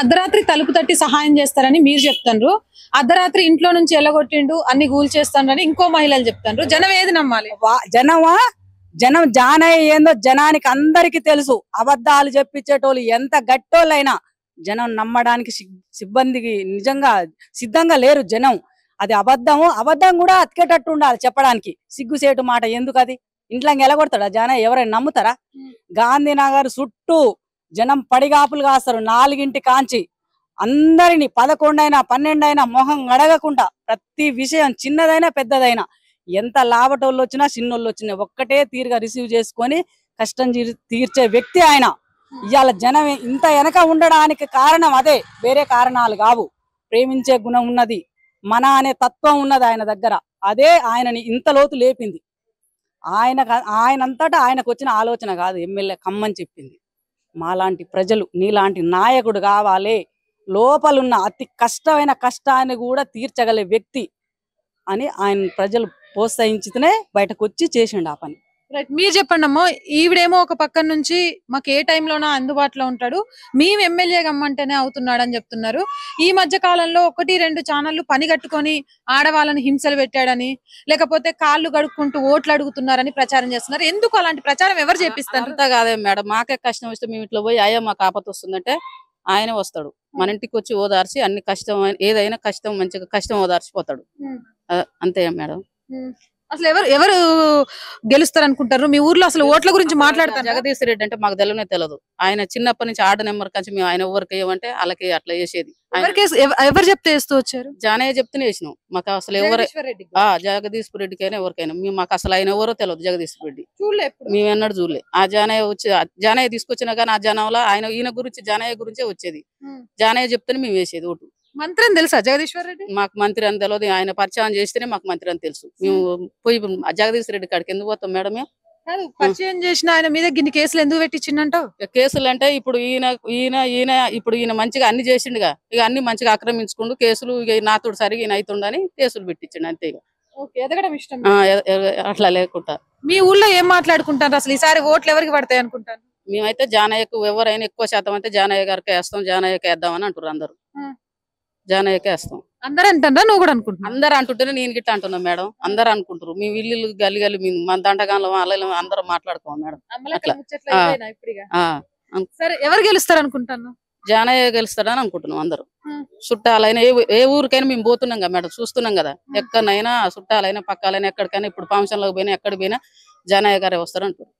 అర్ధరాత్రి తలుపు తట్టి సహాయం చేస్తారని మీరు చెప్తారు అర్ధరాత్రి ఇంట్లో నుంచి ఎలగొట్టిండు అన్ని గూల్ చేస్తానని ఇంకో మహిళలు చెప్తారు జనం ఏది నమ్మాలి జనవా జనం జానయ్య ఏందో జనానికి అందరికి తెలుసు అబద్ధాలు చెప్పించేటోళ్ళు ఎంత గట్టోళ్ళైనా జనం నమ్మడానికి సిబ్బందికి నిజంగా సిద్ధంగా లేరు జనం అది అబద్ధం అబద్ధం కూడా అతికేటట్టు ఉండాలి చెప్పడానికి సిగ్గుసేటు మాట ఎందుకు అది ఇంట్లో ఎలగొడతాడా జనం ఎవరైనా నమ్ముతారా గాంధీనగర్ చుట్టూ జనం పడిగాపులు కాస్తారు నాలుగింటి కాంచి అందరిని పదకొండైనా పన్నెండైనా మొహం అడగకుండా ప్రతి విషయం చిన్నదైనా పెద్దదైనా ఎంత లాభటోళ్ళు వచ్చినా చిన్నోళ్ళు వచ్చినా ఒక్కటే తీరుగా రిసీవ్ చేసుకొని కష్టం తీర్చే వ్యక్తి ఆయన ఇవాళ జనం ఇంత వెనక ఉండడానికి కారణం అదే వేరే కారణాలు కావు ప్రేమించే గుణం ఉన్నది మన అనే తత్వం ఉన్నది ఆయన దగ్గర అదే ఆయనని ఇంత లోతు లేపింది ఆయన ఆయనంతటా ఆయనకు వచ్చిన ఆలోచన కాదు ఎమ్మెల్యే కమ్మని చెప్పింది మాలాంటి ప్రజలు నీలాంటి నాయకుడు కావాలి లోపలున్న అతి కష్టమైన కష్టాన్ని కూడా తీర్చగలే వ్యక్తి అని ఆయన ప్రజలు ప్రోత్సహించితేనే బయటకు వచ్చి చేసిండు ఆ పని రైట్ మీరు చెప్పండి అమ్మా ఈవిడేమో ఒక పక్క నుంచి మాకు ఏ టైంలోనో అందుబాటులో ఉంటాడు మేము ఎమ్మెల్యే గమ్మంటేనే అవుతున్నాడు అని చెప్తున్నారు ఈ మధ్య కాలంలో ఒకటి రెండు ఛానళ్లు పని కట్టుకొని ఆడవాళ్ళని హింసలు పెట్టాడని లేకపోతే కాళ్ళు కడుక్కుంటూ ఓట్లు అడుగుతున్నారని ప్రచారం చేస్తున్నారు ఎందుకు అలాంటి ప్రచారం ఎవరు చేపిస్తారు అంతా కాదే మేడం మాకే కష్టం వస్తే మేము ఇట్లా పోయి అయ్యా మాకు ఆపత వస్తుందంటే ఆయన వస్తాడు మన ఇంటికి వచ్చి ఓదార్చి అన్ని కష్టం ఏదైనా కష్టం మంచిగా కష్టం ఓదార్చిపోతాడు hmm. అంతే మేడం hmm. అసలు ఎవరు ఎవరు గెలుస్తారు అనుకుంటారు మీ ఊర్లో అసలు ఓట్ల గురించి మాట్లాడతారు జగదీశ్ రెడ్డి అంటే మాకు తెలియనే తెలియదు ఆయన చిన్నప్పటి నుంచి ఆడ నెంబర్ కంచి మేము ఆయన ఎవరికి వేయమంటే వాళ్ళకి అట్లా వేసేది ఎవరు చెప్తే వేస్తూ వచ్చారు జానయ్య చెప్తేనే వేసినాం మాకు అసలు ఎవరు ఆ జగదీశ్ రెడ్డికి అయినా ఎవరికైనా మేము మాకు అసలు ఆయన ఎవరో తెలియదు జగదీశ్ రెడ్డి చూడలే మేము ఎన్నడూ చూడలే ఆ జానయ్య వచ్చి జానయ్య తీసుకొచ్చినా కానీ ఆ జనంలో ఆయన ఈయన గురించి జానయ్య గురించే వచ్చేది జానయ్య చెప్తేనే మేము వేసేది ఓటు మంత్రం తెలుసా జగదీశ్వర్ రెడ్డి మాకు మంత్రి అని తెలియదు ఆయన పరిచయం చేస్తేనే మాకు మంత్రి అని తెలుసు మేము పోయి జగదీశ్వర రెడ్డి కాడికి ఎందుకు పోతాం మేడమే పరిచయం చేసిన ఆయన మీద గిన్ని కేసులు ఎందుకు పెట్టించిందంటావు కేసులు అంటే ఇప్పుడు ఈయన ఈయన ఈయన ఇప్పుడు ఈయన మంచిగా అన్ని చేసిండుగా ఇక అన్ని మంచిగా ఆక్రమించుకుంటూ కేసులు ఇక నాతోడు సరిగా ఈయన అవుతుండని కేసులు పెట్టించండి అంతే ఇష్టం అట్లా లేకుండా మీ ఊళ్ళో ఏం మాట్లాడుకుంటారు అసలు ఈసారి ఓట్లు ఎవరికి పడతాయి అనుకుంటాను మేమైతే జానయ్యకు ఎవరైనా ఎక్కువ శాతం అయితే జానయ్య గారికి వేస్తాం జానయ్యకి వేద్దామని అంటారు అందరు జాయిన్ అయ్యాక వేస్తాం అందరూ అంటారా నువ్వు కూడా అనుకుంటున్నా అందరు అంటుంటేనే నేను గిట్ట అంటున్నా మేడం అందరు అనుకుంటారు మీ ఇల్లు గల్లి గల్లి మీ మన దండగాలం అల్లలం అందరూ మాట్లాడుకోవాలి మేడం సరే ఎవరు గెలుస్తారు అనుకుంటాను జానయ్య గెలుస్తాడని అనుకుంటున్నాం అందరు చుట్టాలైనా ఏ ఏ ఊరికైనా మేము పోతున్నాం కదా మేడం చూస్తున్నాం కదా ఎక్కడైనా చుట్టాలైనా పక్కాలైనా ఎక్కడికైనా ఇప్పుడు ఫంక్షన్లోకి పోయినా ఎక్కడికి పోయినా జానయ్య గారే వస్తారంటారు